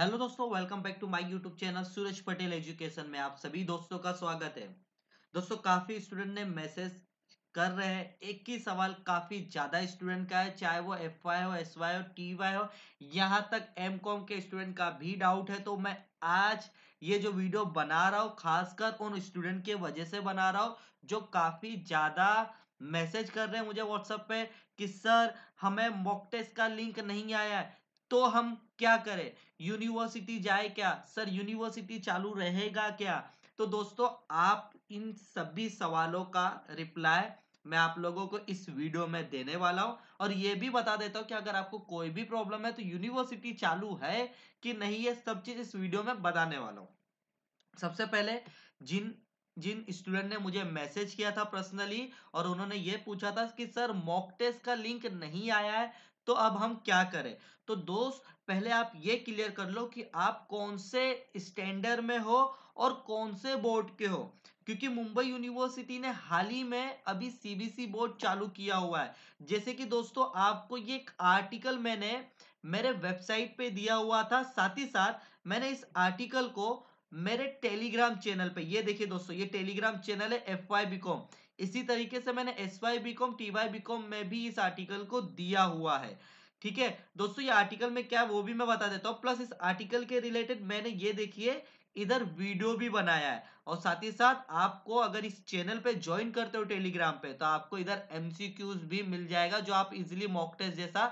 hello दोस्तों welcome back to my YouTube channel Suraj Patel education में आप सभी दोस्तों का स्वागत है दोस्तों काफी स्टूडेंट ने मैसेज कर रहे हैं एक ही सवाल काफी ज्यादा स्टूडेंट का है चाहे वो एफ वाई हो एस वाई हो टी वाई हो यहाँ तक एम कॉम के स्टूडेंट का भी डाउट है तो मैं आज ये जो वीडियो बना रहा हूँ खासकर उन स्टूडेंट के वजह से बना रहा हूँ जो काफी ज्यादा मैसेज कर रहे हैं मुझे व्हाट्सएप पे कि सर हमें मॉक टेस्ट का लिंक नहीं आया है तो हम क्या करें यूनिवर्सिटी जाए क्या सर यूनिवर्सिटी चालू रहेगा क्या तो दोस्तों आप इन सभी सवालों का रिप्लाई मैं आप लोगों को इस वीडियो में देने वाला हूं और ये भी बता देता हूं कि अगर आपको कोई भी प्रॉब्लम है तो यूनिवर्सिटी चालू है कि नहीं ये सब चीज इस वीडियो में बताने वाला हूं सबसे पहले जिन जिन स्टूडेंट ने मुझे मैसेज किया था पर्सनली और उन्होंने ये पूछा था कि सर मॉक टेस्ट का लिंक नहीं आया है तो अब हम क्या करें तो दोस्त पहले आप ये क्लियर कर लो कि आप कौन से स्टैंडर्ड में हो और कौन से बोर्ड के हो क्योंकि मुंबई यूनिवर्सिटी ने हाल ही में अभी सीबीसी बोर्ड चालू किया हुआ है जैसे कि दोस्तों आपको ये एक आर्टिकल मैंने मेरे वेबसाइट पे दिया हुआ था साथ ही साथ मैंने इस आर्टिकल को मेरे टेलीग्राम चैनल पे ये देखिए दोस्तों ये टेलीग्राम चैनल है एफ वाई बीकॉम इसी तरीके से मैंने S Y B Com T Y B Com में भी इस आर्टिकल को दिया हुआ है ठीक है दोस्तों ये आर्टिकल में क्या वो भी मैं बता देता हूँ प्लस इस आर्टिकल के रिलेटेड मैंने ये देखिए इधर वीडियो भी बनाया है और साथ ही साथ आपको अगर इस चैनल पे ज्वाइन करते हो टेलीग्राम पे तो आपको इधर एमसीक्यूज भी मिल जाएगा जो आप इजिली मॉक टेस्ट जैसा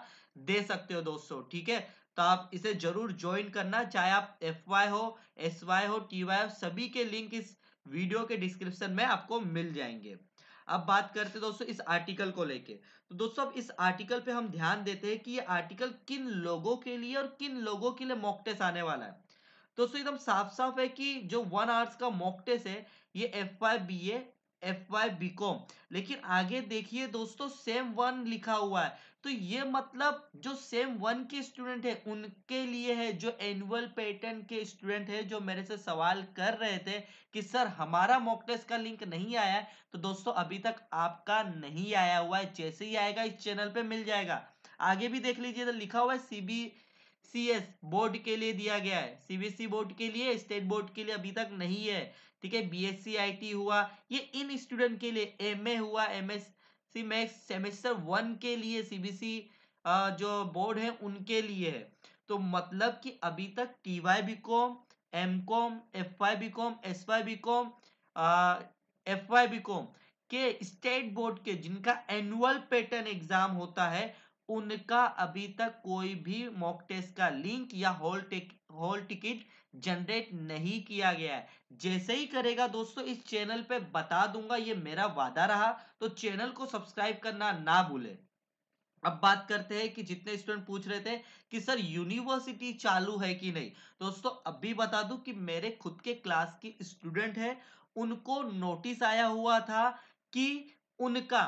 दे सकते हो दोस्तों ठीक है तो आप इसे जरूर ज्वाइन करना चाहे आप एफ वाई हो एस वाई हो टी वाई हो सभी के लिंक इस वीडियो के डिस्क्रिप्शन में आपको मिल जाएंगे अब बात करते दोस्तों इस आर्टिकल को लेके तो दोस्तों अब इस आर्टिकल पे हम ध्यान देते हैं कि ये आर्टिकल किन लोगों के लिए और किन लोगों के लिए मॉक टेस्ट आने वाला है दोस्तों एकदम साफ साफ है कि जो वन आवर्स का मॉक टेस्ट है ये F I B A F Y लेकिन आगे देखिए दोस्तों सेम वन लिखा हुआ है तो ये मतलब जो सेम वन के स्टूडेंट है उनके लिए है जो एनुअल पैटर्न के स्टूडेंट है जो मेरे से सवाल कर रहे थे कि सर हमारा मॉक टेस्ट का लिंक नहीं आया है तो दोस्तों अभी तक आपका नहीं आया हुआ है जैसे ही आएगा इस चैनल पे मिल जाएगा आगे भी देख लीजिए तो लिखा हुआ है सीबी सी एस बोर्ड के लिए दिया गया है सीबीएसई बोर्ड e के लिए स्टेट बोर्ड के लिए अभी तक नहीं है ठीक है बीएससी आईटी e, हुआ ये इन स्टूडेंट के लिए एमए हुआ एमएससी मैक्स सेमेस्टर वन के लिए सीबीसी e, जो बोर्ड है उनके लिए है तो मतलब कि अभी तक T Y B Com M Com F Y B Com S Y B Com F Y B Com के स्टेट बोर्ड के जिनका एनुअल पैटर्न एग्जाम होता है उनका अभी तक कोई भी मॉक टेस्ट का लिंक या hall tick hall ticket generate नहीं किया गया है जैसे ही करेगा दोस्तों इस चैनल पे बता दूंगा ये मेरा वादा रहा तो चैनल को सब्सक्राइब करना ना भूले अब बात करते हैं कि जितने स्टूडेंट पूछ रहे थे कि सर यूनिवर्सिटी चालू है कि नहीं दोस्तों अभी बता दूं कि मेरे खुद के क्लास के स्टूडेंट है उनको नोटिस आया हुआ था कि उनका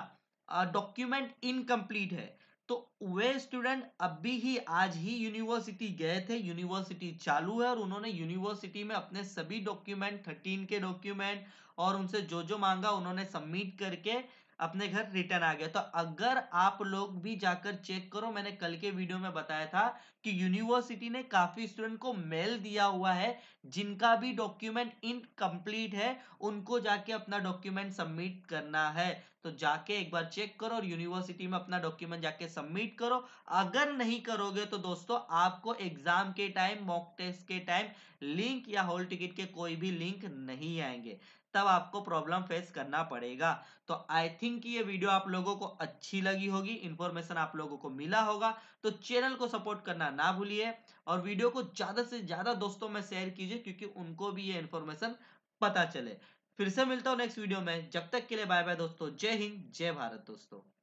डॉक्यूमेंट इनकम्प्लीट है तो वे स्टूडेंट अभी ही आज ही यूनिवर्सिटी गए थे यूनिवर्सिटी चालू है और उन्होंने यूनिवर्सिटी में अपने सभी डॉक्यूमेंट थर्टीन के डॉक्यूमेंट और उनसे जो जो मांगा उन्होंने सबमिट करके अपने घर रिटर्न आ गया तो अगर आप लोग भी जाकर चेक करो मैंने कल के वीडियो में बताया था कि यूनिवर्सिटी ने काफी स्टूडेंट को मेल दिया हुआ है जिनका भी डॉक्यूमेंट इनकम्प्लीट है उनको जाके अपना डॉक्यूमेंट सबमिट करना है तो जाके एक बार चेक करो और यूनिवर्सिटी में अपना डॉक्यूमेंट जाके सबमिट करो अगर नहीं करोगे तो दोस्तों आपको एग्जाम के टाइम मॉक टेस्ट के टाइम लिंक या हॉल टिकट के कोई भी लिंक नहीं आएंगे तब आपको प्रॉब्लम फेस करना पड़ेगा तो आई थिंक ये वीडियो आप लोगों को अच्छी लगी होगी इन्फॉर्मेशन आप लोगों को मिला होगा तो चैनल को सपोर्ट करना ना भूलिए और वीडियो को ज्यादा से ज्यादा दोस्तों में शेयर कीजिए क्योंकि उनको भी ये इन्फॉर्मेशन पता चले फिर से मिलता हूँ नेक्स्ट वीडियो में जब तक के लिए बाय बाय दोस्तों जय हिंद जय भारत दोस्तों